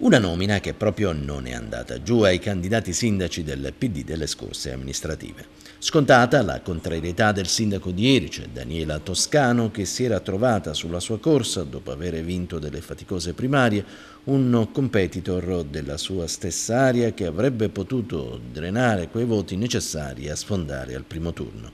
Una nomina che proprio non è andata giù ai candidati sindaci del PD delle scorse amministrative. Scontata la contrarietà del sindaco di Erice, Daniela Toscano, che si era trovata sulla sua corsa dopo aver vinto delle faticose primarie, un competitor della sua stessa area che avrebbe potuto drenare quei voti necessari a sfondare al primo turno.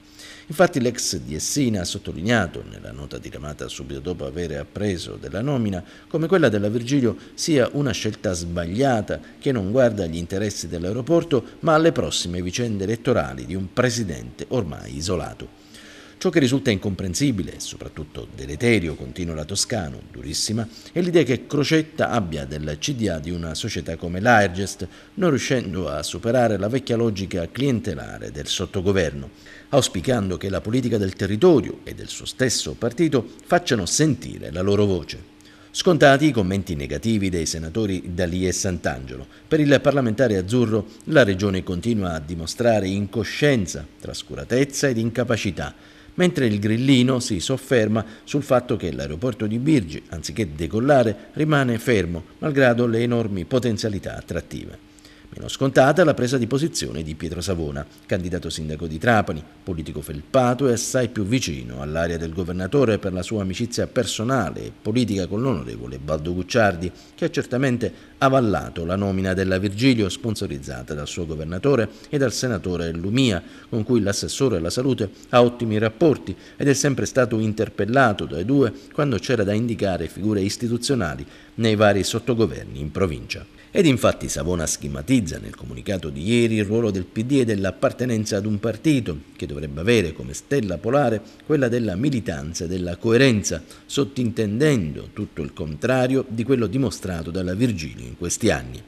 Infatti l'ex di Essina ha sottolineato, nella nota diramata subito dopo aver appreso della nomina, come quella della Virgilio sia una scelta sbagliata che non guarda agli interessi dell'aeroporto ma alle prossime vicende elettorali di un presidente ormai isolato. Ciò che risulta incomprensibile soprattutto deleterio, continua la Toscano, durissima, è l'idea che Crocetta abbia del CDA di una società come l'Airgest, non riuscendo a superare la vecchia logica clientelare del sottogoverno, auspicando che la politica del territorio e del suo stesso partito facciano sentire la loro voce. Scontati i commenti negativi dei senatori Dalì e Sant'Angelo, per il parlamentare azzurro la regione continua a dimostrare incoscienza, trascuratezza ed incapacità mentre il grillino si sofferma sul fatto che l'aeroporto di Birgi, anziché decollare, rimane fermo, malgrado le enormi potenzialità attrattive. E non scontata la presa di posizione di Pietro Savona, candidato sindaco di Trapani, politico felpato e assai più vicino all'area del governatore per la sua amicizia personale e politica con l'onorevole Baldo Gucciardi, che ha certamente avallato la nomina della Virgilio sponsorizzata dal suo governatore e dal senatore Lumia, con cui l'assessore alla salute ha ottimi rapporti ed è sempre stato interpellato dai due quando c'era da indicare figure istituzionali nei vari sottogoverni in provincia. Ed infatti Savona schematizza nel comunicato di ieri il ruolo del PD e dell'appartenenza ad un partito, che dovrebbe avere come stella polare quella della militanza e della coerenza, sottintendendo tutto il contrario di quello dimostrato dalla Virgilio in questi anni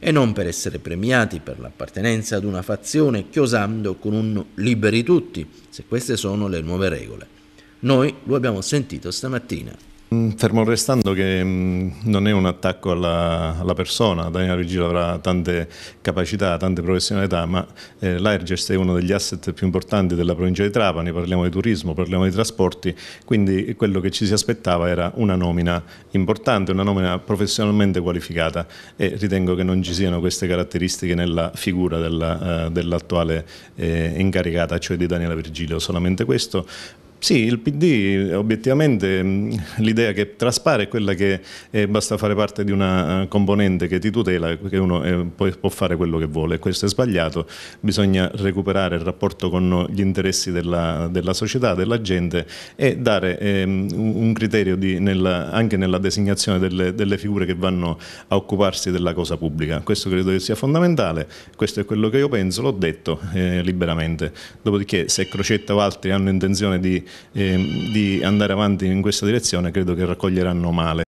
e non per essere premiati per l'appartenenza ad una fazione chiosando con un liberi tutti, se queste sono le nuove regole. Noi lo abbiamo sentito stamattina. Mm, fermo restando che mm, non è un attacco alla, alla persona, Daniela Virgilio avrà tante capacità, tante professionalità, ma eh, l'Airgest è uno degli asset più importanti della provincia di Trapani, parliamo di turismo, parliamo di trasporti, quindi quello che ci si aspettava era una nomina importante, una nomina professionalmente qualificata e ritengo che non ci siano queste caratteristiche nella figura eh, dell'attuale dell eh, incaricata, cioè di Daniela Virgilio, solamente questo, sì, il PD obiettivamente mm, l'idea che traspare è quella che eh, basta fare parte di una eh, componente che ti tutela, che uno eh, può, può, fare quello che vuole, questo è sbagliato, bisogna recuperare il rapporto con gli interessi della, della società, della gente e dare eh, un criterio di, nella, anche nella designazione delle, delle, figure che vanno a occuparsi della cosa pubblica, questo credo che sia fondamentale, questo è quello che io penso, l'ho detto eh, liberamente, dopodiché se Crocetta o altri hanno intenzione di eh, di andare avanti in questa direzione credo che raccoglieranno male.